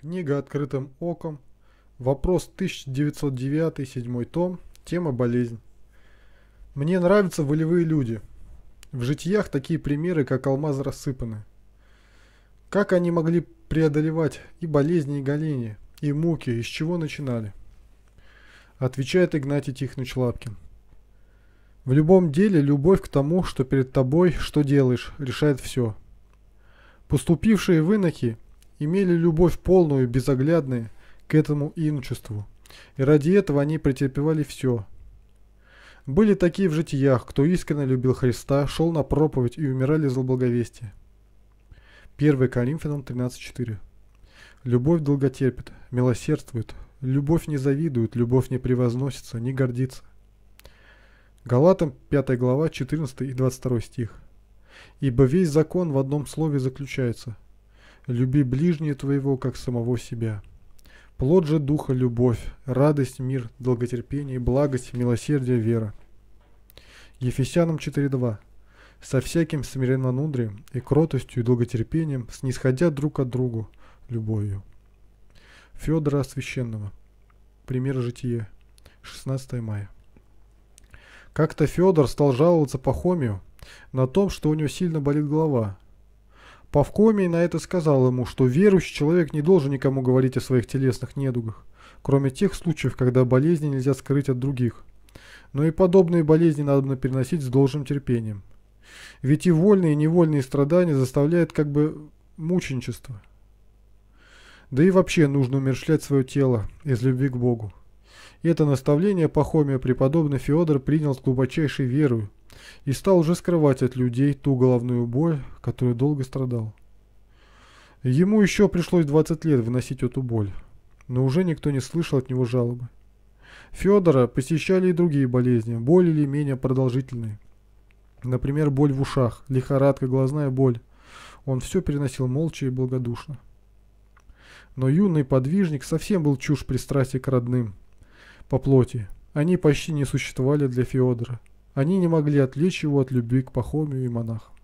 Книга «Открытым оком». Вопрос 1909, 7 том. Тема «Болезнь». Мне нравятся волевые люди. В житиях такие примеры, как алмазы рассыпаны. Как они могли преодолевать и болезни, и голени, и муки, из чего начинали? Отвечает Игнатий Тихонович Лапкин. В любом деле любовь к тому, что перед тобой, что делаешь, решает все. Поступившие вынохи имели любовь полную и безоглядную к этому иночеству, и ради этого они претерпевали все. Были такие в житиях, кто искренне любил Христа, шел на проповедь и умирали за благовестие. 1 Коринфянам 13.4 Любовь долготерпит, милосердствует, любовь не завидует, любовь не превозносится, не гордится. Галатам 5 глава 14 и 22 стих. Ибо весь закон в одном слове заключается – люби ближнего твоего, как самого себя. Плод же духа – любовь, радость, мир, долготерпение, благость, милосердие, вера. Ефесянам 4.2 «Со всяким смиреннонудрием и кротостью и долготерпением, снисходя друг от другу любовью». Федора Священного. Пример житие. 16 мая. Как-то Федор стал жаловаться Пахомию на том, что у него сильно болит голова – Павкомий на это сказал ему, что верующий человек не должен никому говорить о своих телесных недугах, кроме тех случаев, когда болезни нельзя скрыть от других. Но и подобные болезни надо переносить с должным терпением. Ведь и вольные, и невольные страдания заставляют как бы мученичество. Да и вообще нужно умерщвлять свое тело из любви к Богу. И это наставление Пахомия преподобный Феодор принял с глубочайшей верою, и стал уже скрывать от людей ту головную боль, которую долго страдал. Ему еще пришлось 20 лет выносить эту боль, но уже никто не слышал от него жалобы. Федора посещали и другие болезни, более или менее продолжительные. Например, боль в ушах, лихорадка, глазная боль. Он все переносил молча и благодушно. Но юный подвижник совсем был чушь пристрастия к родным. По плоти. Они почти не существовали для Феодора. Они не могли отвлечь его от любви к Пахомию и монахам.